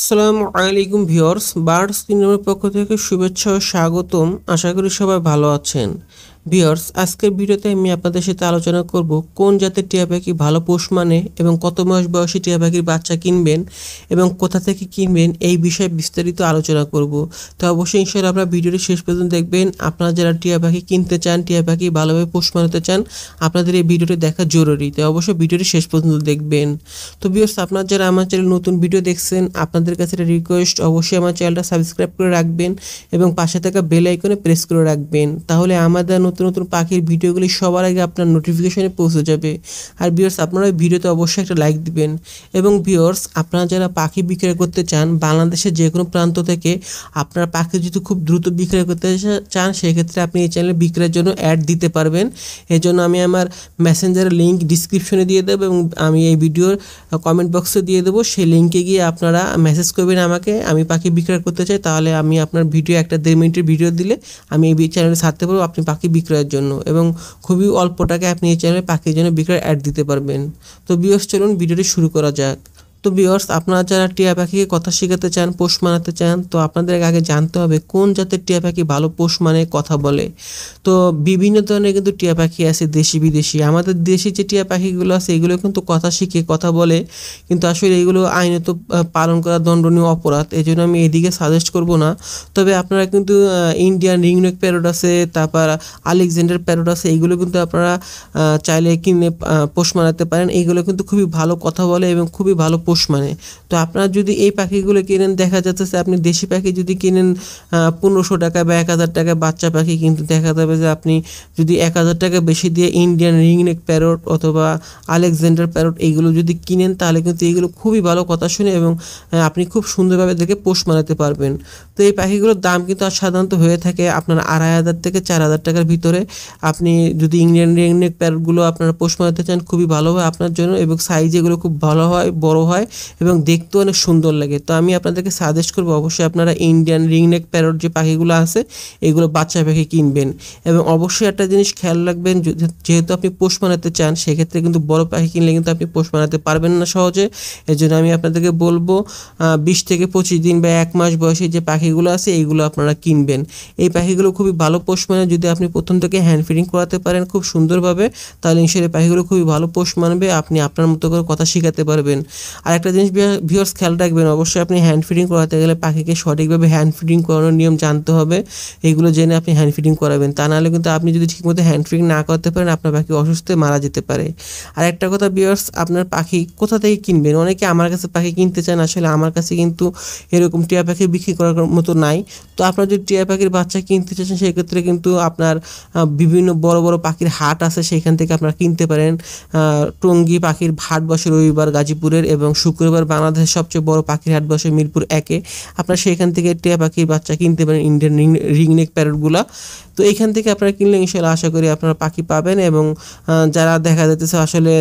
আসসালামু আলাইকুম viewers birds কিংডমের পক্ষ থেকে শুভেচ্ছা ও স্বাগতম আশা করি সবাই ভালো আছেন বিয়ার্স আজকের ভিডিওতে আমি আপনাদের সাথে আলোচনা করব কোন জাতের টিয়া পাখি ভালো পোষ মানে এবং কত মাস বয়সে টিয়া পাখির বাচ্চা কিনবেন এবং কোথা থেকে কিনবেন এই বিষয়ে বিস্তারিত আলোচনা করব তো অবশ্যই ইনশাল আপনারা ভিডিওটি শেষ পর্যন্ত দেখবেন আপনারা যারা টিয়া পাখি কিনতে চান টিয়া পাখি ভালোভাবে পোষ মানাতে চান আপনাদের এই ভিডিওটি দেখা জরুরি তো অবশ্যই ভিডিওটি শেষ পর্যন্ত দেখবেন তো বিয়ার্স আপনারা যারা আমার চ্যানেল নতুন ভিডিও দেখছেন আপনাদের কাছে একটা রিকোয়েস্ট অবশ্যই আমার চ্যানেলটা সাবস্ক্রাইব করে রাখবেন এবং পাশে থাকা বেল আইকনে প্রেস করে রাখবেন তাহলে আমাদের নতুন নতুন পাখির ভিডিওগুলি সবার আগে আপনার নোটিফিকেশনে পৌঁছে যাবে আর ভিওর্স আপনারা ভিডিওতে অবশ্যই একটা লাইক দিবেন এবং ভিওর্স আপনারা যারা পাখি বিক্রয় করতে চান বাংলাদেশের যে কোনো প্রান্ত থেকে আপনার পাখি যদি খুব দ্রুত বিক্রয় করতে চান সেক্ষেত্রে আপনি এই চ্যানেলে বিক্রয়ের জন্য অ্যাড দিতে পারবেন এর জন্য আমি আমার মেসেঞ্জারের লিঙ্ক ডিসক্রিপশনে দিয়ে দেবো এবং আমি এই ভিডিওর কমেন্ট বক্সে দিয়ে দেবো সেই লিঙ্কে গিয়ে আপনারা মেসেজ করবেন আমাকে আমি পাখি বিক্রয় করতে চাই তাহলে আমি আপনার ভিডিও একটা দেড় মিনিটের ভিডিও দিলে আমি এই চ্যানেলে ছাড়তে পারবো আপনি পাখি বিক্রয়ের জন্য এবং খুবই অল্প টাকায় আপনি এই চ্যানেলে পাখির জন্য বিক্রয় অ্যাড দিতে পারবেন তো বিয়স চলুন ভিডিওটি শুরু করা যাক তো বিয়র্স আপনারা যারা টিয়া পাখিকে কথা শেখাতে চান পোষ মানাতে চান তো আপনাদের আগে জানতে হবে কোন জাতের টিয়া পাখি ভালো পোষ মানে কথা বলে তো বিভিন্ন ধরনের কিন্তু টিয়া পাখি আছে দেশি বিদেশি আমাদের দেশি যে টিয়া পাখিগুলো আছে এগুলো কিন্তু কথা শিখে কথা বলে কিন্তু আসলে এগুলো আইনত পালন করা দণ্ডনীয় অপরাধ এই জন্য আমি এদিকে সাজেস্ট করব না তবে আপনারা কিন্তু ইন্ডিয়ান রিংনেক প্যারোড আছে তারপর আলেকজান্ডার প্যারোড আছে এগুলো কিন্তু আপনারা চাইলে কিনে পোষ মানাতে পারেন এইগুলো কিন্তু খুবই ভালো কথা বলে এবং খুবই ভালো পোষ মানে তো আপনার যদি এই পাখিগুলো কিনেন দেখা যাচ্ছে আপনি দেশি পাখি যদি কিনেন পনেরোশো টাকা বা এক হাজার টাকা বাচ্চা পাখি কিন্তু দেখা যাবে যে আপনি যদি এক হাজার টাকা বেশি দিয়ে ইন্ডিয়ান রিংনেক প্যারট অথবা আলেকজান্ডার প্যারট এইগুলো যদি কিনেন তাহলে কিন্তু এইগুলো খুবই ভালো কথা শুনে এবং আপনি খুব সুন্দরভাবে দেখে পোষ মানাতে পারবেন তো এই পাখিগুলোর দাম কিন্তু সাধারণত হয়ে থাকে আপনার আড়াই হাজার থেকে চার হাজার টাকার ভিতরে আপনি যদি ইন্ডিয়ান রিংনেক প্যারটগুলো আপনারা পোষ মানাতে চান খুবই ভালো হয় আপনার জন্য এবং সাইজ এগুলো খুব ভালো হয় বড় হয় হয় এবং দেখতে অনেক সুন্দর লাগে তো আমি আপনাদেরকে সাজেস্ট করবো অবশ্যই আপনারা ইন্ডিয়ান রিংনেক প্যারট যে পাখিগুলো আছে এগুলো বাচ্চা পাখি কিনবেন এবং অবশ্যই একটা জিনিস খেয়াল রাখবেন যেহেতু আপনি পোষ মানাতে চান সেক্ষেত্রে কিন্তু বড় পাখি কিনলে কিন্তু আপনি পোষ মানাতে পারবেন না সহজে এর জন্য আমি আপনাদেরকে বলবো বিশ থেকে পঁচিশ দিন বা এক মাস বয়সে যে পাখিগুলো আছে এইগুলো আপনারা কিনবেন এই পাখিগুলো খুবই ভালো পোষ মানে যদি আপনি প্রথম থেকে হ্যান্ড ফিডিং করাতে পারেন খুব সুন্দরভাবে তাহলে ইনশাল্লাহ পাখিগুলো খুবই ভালো পোষ মানবে আপনি আপনার মতো করে কথা শেখাতে পারবেন আর একটা জিনিস ভিওর্স খেয়াল রাখবেন অবশ্যই আপনি হ্যান্ড ফিডিং করাতে গেলে পাখিকে সঠিকভাবে হ্যান্ড ফিডিং করানোর নিয়ম জানতে হবে এগুলো জেনে আপনি হ্যান্ড ফিডিং করাবেন তা নাহলে কিন্তু আপনি যদি ঠিকমতো হ্যান্ড ফিডিং না করতে পারেন আপনার পাখি অসুস্থ মারা যেতে পারে আর একটা কথা ভিওর্স আপনার পাখি কোথা থেকে কিনবেন অনেকে আমার কাছে পাখি কিনতে চান আসলে আমার কাছে কিন্তু এরকম টিয়া পাখি বিক্রি করার মতো নাই তো আপনার যদি টিয়া পাখির বাচ্চা কিনতে চান সেক্ষেত্রে কিন্তু আপনার বিভিন্ন বড় বড় পাখির হাট আছে সেখান থেকে আপনারা কিনতে পারেন টঙ্গি পাখির হাট বসে রবিবার গাজীপুরের এবং শুক্রবার বাংলাদেশের সবচেয়ে বড় পাখির হাট বসে মিরপুর একে আপনারা সেখান থেকে টিয়া পাখির বাচ্চা কিনতে পারেন ইন্ডিয়ান রিংনেক প্যারটগুলো তো এইখান থেকে আপনারা কিনলে ইনশাল্লাহ আশা করি আপনারা পাখি পাবেন এবং যারা দেখা যাচ্ছে আসলে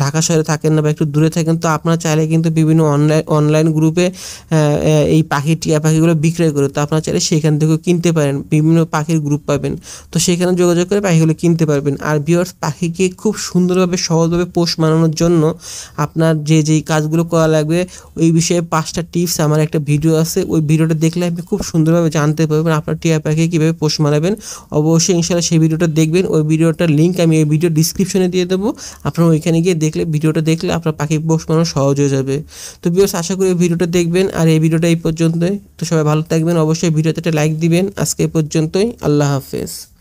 ঢাকা শহরে থাকেন না বা একটু দূরে থাকেন তো আপনারা চাইলে কিন্তু বিভিন্ন অনলাইন অনলাইন গ্রুপে এই পাখি টিয়া পাখিগুলো বিক্রয় করে তো আপনারা চাইলে সেখান থেকেও কিনতে পারেন বিভিন্ন পাখির গ্রুপ পাবেন তো সেখানে যোগাযোগ করে পাখিগুলো কিনতে পারবেন আর বিয়ার্স পাখিকে খুব সুন্দরভাবে সহজভাবে পোষ মানানোর জন্য আপনার যে যেই কাজ কাজগুলো করা লাগবে ওই বিষয়ে পাঁচটা টিপস আমার একটা ভিডিও আছে ওই ভিডিওটা দেখলে আপনি খুব সুন্দরভাবে জানতে পারবেন আপনার টিয়া পাখি কীভাবে পোষ মারাবেন অবশ্যই ইনশাল্লাহ সেই ভিডিওটা দেখবেন ওই ভিডিওটার লিঙ্ক আমি ওই ভিডিও ডিসক্রিপশনে দিয়ে দেবো আপনারা ওইখানে গিয়ে দেখলে ভিডিওটা দেখলে আপনার পাখি পোষ মানানো সহজ হয়ে যাবে তো বিয়স আশা করি ওই ভিডিওটা দেখবেন আর এই ভিডিওটা এই পর্যন্তই তো সবাই ভালো থাকবেন অবশ্যই ভিডিওতে একটা লাইক দিবেন আজকে এই পর্যন্তই আল্লাহ হাফেজ